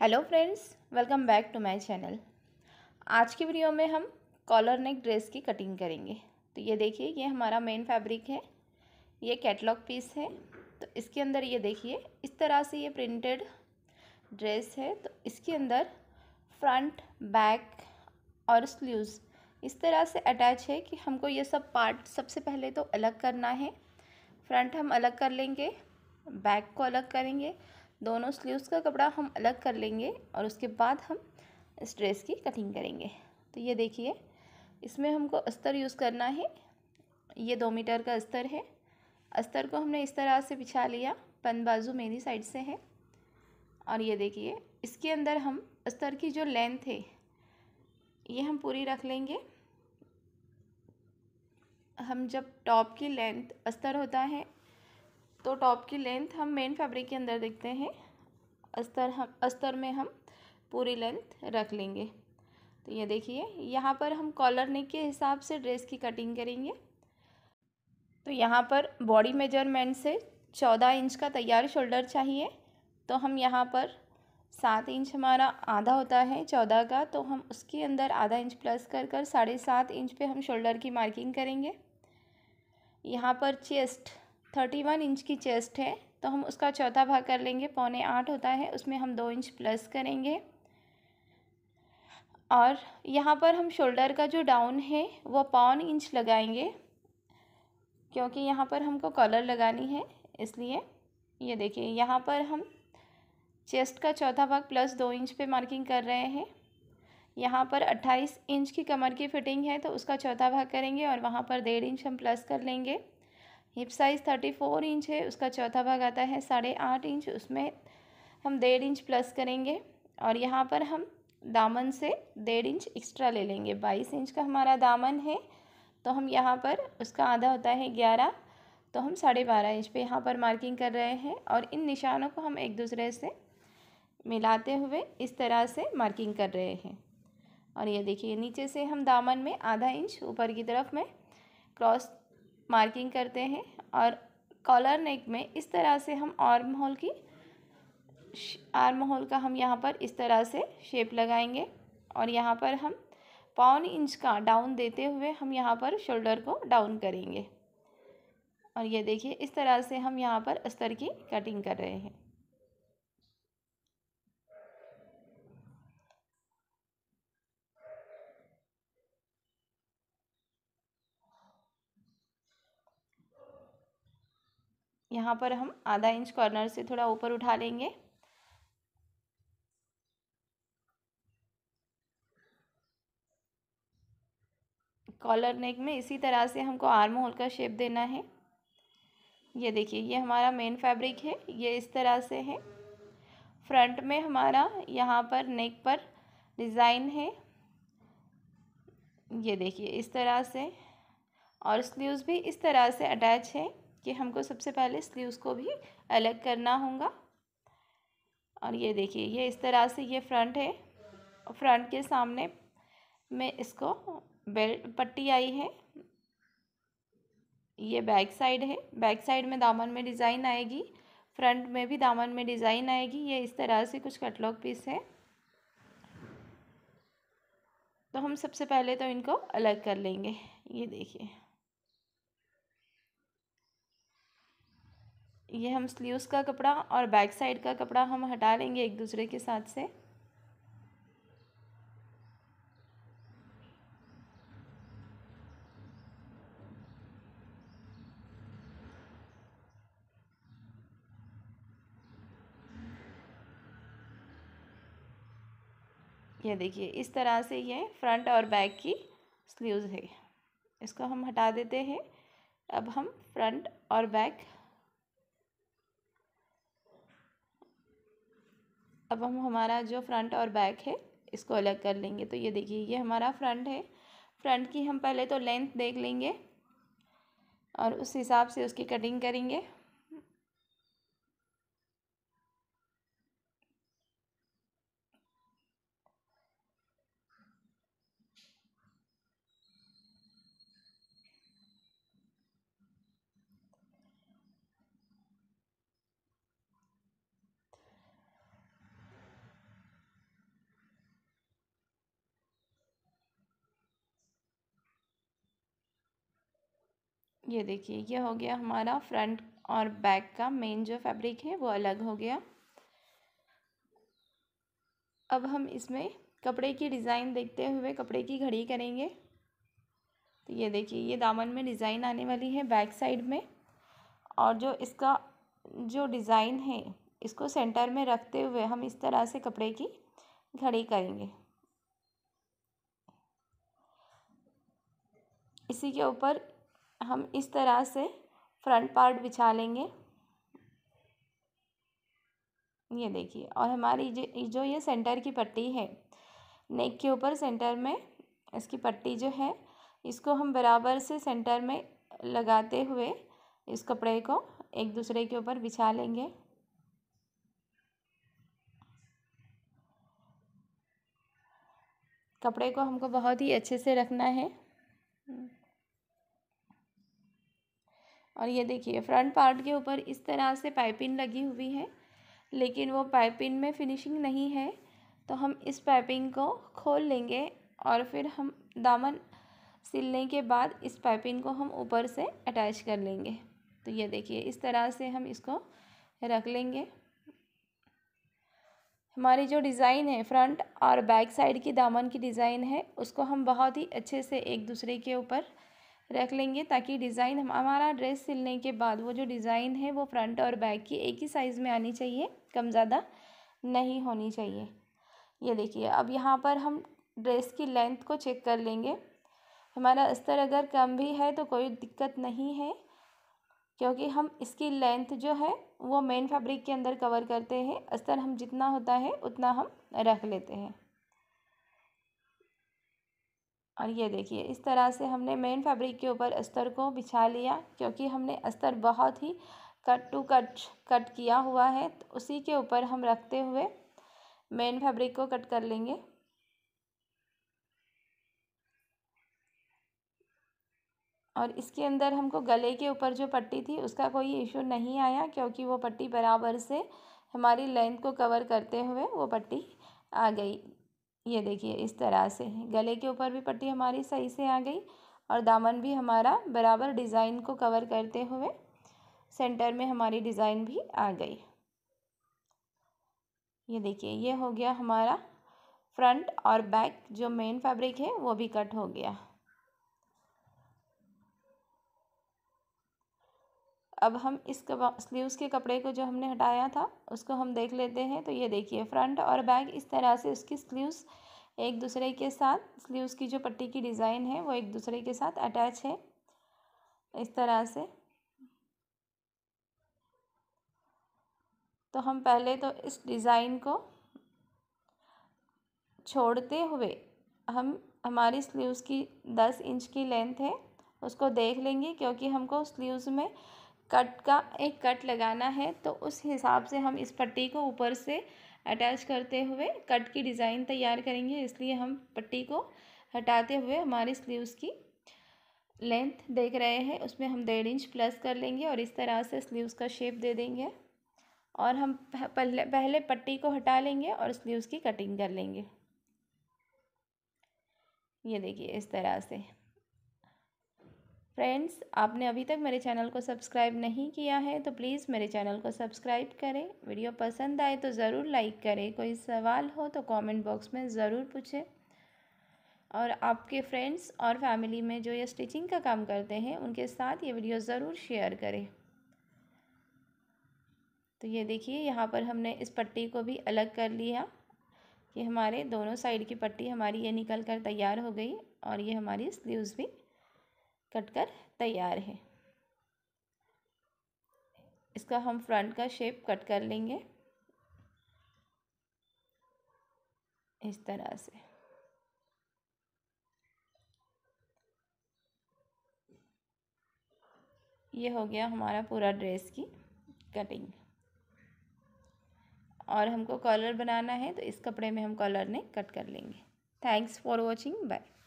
hello friends welcome back to my channel आज की video में हम कॉलर नेक ड्रेस की कटिंग करेंगे तो ये देखिए ये हमारा मेन फैब्रिक है ये कैटलॉग पीस है तो इसके अंदर ये देखिए इस तरह से ये प्रिंटेड ड्रेस है तो इसके अंदर फ्रंट बैक और स्लीव्स इस तरह से अटैच है कि हमको ये सब पार्ट सबसे पहले तो अलग करना है फ्रंट हम अलग कर लेंगे बैक को अलग करेंगे दोनों स्लीव्स का कपड़ा हम अलग कर लेंगे और उसके बाद हम इस ड्रेस की कटिंग करेंगे तो ये देखिए इसमें हमको अस्तर यूज़ करना है ये दो मीटर का अस्तर है अस्तर को हमने इस तरह से बिछा लिया पन बाजू मेरी साइड से है और ये देखिए इसके अंदर हम अस्तर की जो लेंथ है ये हम पूरी रख लेंगे हम जब टॉप की लेंथ अस्तर होता है तो टॉप की लेंथ हम मेन फैब्रिक के अंदर देखते हैं अस्तर हम अस्तर में हम पूरी लेंथ रख लेंगे तो ये देखिए यहाँ पर हम कॉलर नेक के हिसाब से ड्रेस की कटिंग करेंगे तो यहाँ पर बॉडी मेजरमेंट से चौदह इंच का तैयार शोल्डर चाहिए तो हम यहाँ पर सात इंच हमारा आधा होता है चौदह का तो हम उसके अंदर आधा इंच प्लस कर कर साढ़े सात इंच पे हम शोल्डर की मार्किंग करेंगे यहाँ पर चेस्ट थर्टी वन इंच की चेस्ट है तो हम उसका चौथा भाग कर लेंगे पौने आठ होता है उसमें हम दो इंच प्लस करेंगे और यहाँ पर हम शोल्डर का जो डाउन है वो पौन इंच लगाएंगे क्योंकि यहाँ पर हमको कॉलर लगानी है इसलिए ये देखिए यहाँ पर हम चेस्ट का चौथा भाग प्लस दो इंच पे मार्किंग कर रहे हैं यहाँ पर अट्ठाईस इंच की कमर की फिटिंग है तो उसका चौथा भाग करेंगे और वहाँ पर डेढ़ इंच हम प्लस कर लेंगे hip size thirty four inch है उसका चौथा भाग आता है साढ़े आठ इंच उसमें हम डेढ़ इंच प्लस करेंगे और यहाँ पर हम दामन से डेढ़ इंच एक्स्ट्रा ले लेंगे बाईस इंच का हमारा दामन है तो हम यहाँ पर उसका आधा होता है ग्यारह तो हम साढ़े बारह इंच पे यहाँ पर मार्किंग कर रहे हैं और इन निशानों को हम एक दूसरे से मिलाते हुए इस तरह से मार्किंग कर रहे हैं और ये देखिए नीचे से हम दामन में आधा इंच ऊपर की तरफ में क्रॉस मार्किंग करते हैं और कॉलर नेक में इस तरह से हम आर्म होल की आर्म होल का हम यहाँ पर इस तरह से शेप लगाएंगे और यहाँ पर हम पौन इंच का डाउन देते हुए हम यहाँ पर शोल्डर को डाउन करेंगे और ये देखिए इस तरह से हम यहाँ पर अस्तर की कटिंग कर रहे हैं यहाँ पर हम आधा इंच कॉर्नर से थोड़ा ऊपर उठा लेंगे कॉलर नेक में इसी तरह से हमको आर्म होल का शेप देना है ये देखिए ये हमारा मेन फैब्रिक है ये इस तरह से है फ्रंट में हमारा यहाँ पर नेक पर डिज़ाइन है ये देखिए इस तरह से और स्लीव्स भी इस तरह से अटैच है कि हमको सबसे पहले स्लीव्स को भी अलग करना होगा और ये देखिए ये इस तरह से ये फ्रंट है फ्रंट के सामने में इसको बेल्ट पट्टी आई है ये बैक साइड है बैक साइड में दामन में डिज़ाइन आएगी फ्रंट में भी दामन में डिज़ाइन आएगी ये इस तरह से कुछ कटलॉग पीस है तो हम सबसे पहले तो इनको अलग कर लेंगे ये देखिए ये हम स्लीव्स का कपड़ा और बैक साइड का कपड़ा हम हटा लेंगे एक दूसरे के साथ से ये देखिए इस तरह से ये फ्रंट और बैक की स्लीव्स है इसको हम हटा देते हैं अब हम फ्रंट और बैक अब हम हमारा जो फ्रंट और बैक है इसको अलग कर लेंगे तो ये देखिए ये हमारा फ्रंट है फ्रंट की हम पहले तो लेंथ देख लेंगे और उस हिसाब से उसकी कटिंग करेंगे ये देखिए ये हो गया हमारा फ्रंट और बैक का मेन जो फैब्रिक है वो अलग हो गया अब हम इसमें कपड़े की डिज़ाइन देखते हुए कपड़े की घड़ी करेंगे तो ये देखिए ये दामन में डिज़ाइन आने वाली है बैक साइड में और जो इसका जो डिज़ाइन है इसको सेंटर में रखते हुए हम इस तरह से कपड़े की घड़ी करेंगे इसी के ऊपर हम इस तरह से फ्रंट पार्ट बिछा लेंगे ये देखिए और हमारी जो ये सेंटर की पट्टी है नेक के ऊपर सेंटर में इसकी पट्टी जो है इसको हम बराबर से सेंटर में लगाते हुए इस कपड़े को एक दूसरे के ऊपर बिछा लेंगे कपड़े को हमको बहुत ही अच्छे से रखना है और ये देखिए फ्रंट पार्ट के ऊपर इस तरह से पाइपिंग लगी हुई है लेकिन वो पाइपिंग में फिनिशिंग नहीं है तो हम इस पाइपिंग को खोल लेंगे और फिर हम दामन सिलने के बाद इस पाइपिंग को हम ऊपर से अटैच कर लेंगे तो ये देखिए इस तरह से हम इसको रख लेंगे हमारी जो डिज़ाइन है फ्रंट और बैक साइड की दामन की डिज़ाइन है उसको हम बहुत ही अच्छे से एक दूसरे के ऊपर रख लेंगे ताकि डिज़ाइन हम हमारा ड्रेस सिलने के बाद वो जो डिज़ाइन है वो फ्रंट और बैक की एक ही साइज़ में आनी चाहिए कम ज़्यादा नहीं होनी चाहिए ये देखिए अब यहाँ पर हम ड्रेस की लेंथ को चेक कर लेंगे हमारा स्तर अगर कम भी है तो कोई दिक्कत नहीं है क्योंकि हम इसकी लेंथ जो है वो मेन फैब्रिक के अंदर कवर करते हैं अस्तर हम जितना होता है उतना हम रख लेते हैं और ये देखिए इस तरह से हमने मेन फैब्रिक के ऊपर अस्तर को बिछा लिया क्योंकि हमने अस्तर बहुत ही कट टू कट कट किया हुआ है तो उसी के ऊपर हम रखते हुए मेन फैब्रिक को कट कर लेंगे और इसके अंदर हमको गले के ऊपर जो पट्टी थी उसका कोई इशू नहीं आया क्योंकि वो पट्टी बराबर से हमारी लेंथ को कवर करते हुए वो पट्टी आ गई ये देखिए इस तरह से गले के ऊपर भी पट्टी हमारी सही से आ गई और दामन भी हमारा बराबर डिज़ाइन को कवर करते हुए सेंटर में हमारी डिज़ाइन भी आ गई ये देखिए ये हो गया हमारा फ्रंट और बैक जो मेन फैब्रिक है वो भी कट हो गया अब हम इस स्लीव्स के कपड़े को जो हमने हटाया था उसको हम देख लेते हैं तो ये देखिए फ्रंट और बैक इस तरह से उसकी स्लीव्स एक दूसरे के साथ स्लीव्स की जो पट्टी की डिज़ाइन है वो एक दूसरे के साथ अटैच है इस तरह से तो हम पहले तो इस डिज़ाइन को छोड़ते हुए हम हमारी स्लीव्स की दस इंच की लेंथ है उसको देख लेंगे क्योंकि हमको स्लीव्स में कट का एक कट लगाना है तो उस हिसाब से हम इस पट्टी को ऊपर से अटैच करते हुए कट की डिज़ाइन तैयार करेंगे इसलिए हम पट्टी को हटाते हुए हमारी स्लीव्स की लेंथ देख रहे हैं उसमें हम डेढ़ इंच प्लस कर लेंगे और इस तरह से स्लीव्स का शेप दे देंगे और हम पहले पहले पट्टी को हटा लेंगे और स्लीव्स की कटिंग कर लेंगे ये देखिए इस तरह से फ्रेंड्स आपने अभी तक मेरे चैनल को सब्सक्राइब नहीं किया है तो प्लीज़ मेरे चैनल को सब्सक्राइब करें वीडियो पसंद आए तो ज़रूर लाइक करें कोई सवाल हो तो कमेंट बॉक्स में ज़रूर पूछें और आपके फ्रेंड्स और फैमिली में जो ये स्टिचिंग का काम करते हैं उनके साथ ये वीडियो ज़रूर शेयर करें तो ये देखिए यहाँ पर हमने इस पट्टी को भी अलग कर लिया कि हमारे दोनों साइड की पट्टी हमारी ये निकल कर तैयार हो गई और ये हमारी स्लीव्स भी कटकर तैयार है इसका हम फ्रंट का शेप कट कर लेंगे इस तरह से ये हो गया हमारा पूरा ड्रेस की कटिंग और हमको कॉलर बनाना है तो इस कपड़े में हम कॉलर ने कट कर लेंगे थैंक्स फॉर वॉचिंग बाय